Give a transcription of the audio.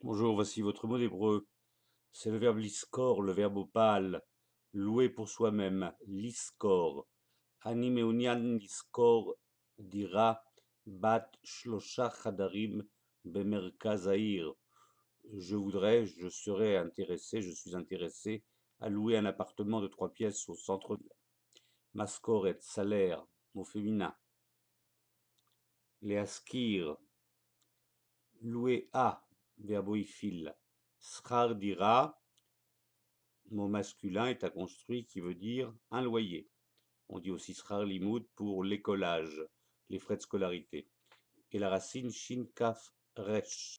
Bonjour, voici votre mot d'hébreu. C'est le verbe liskor, le verbe opale, louer pour soi-même, liskor. Ani liscor dira bat shlosha chadarim bemerkazahir. Je voudrais, je serais intéressé, je suis intéressé à louer un appartement de trois pièces au centre-ville. et salaire, au féminin. Les askir, louer à, Verboïphile. fil. dira, mot masculin est à construit qui veut dire un loyer. On dit aussi s'khar limoud pour l'écolage, les frais de scolarité. Et la racine kaf resh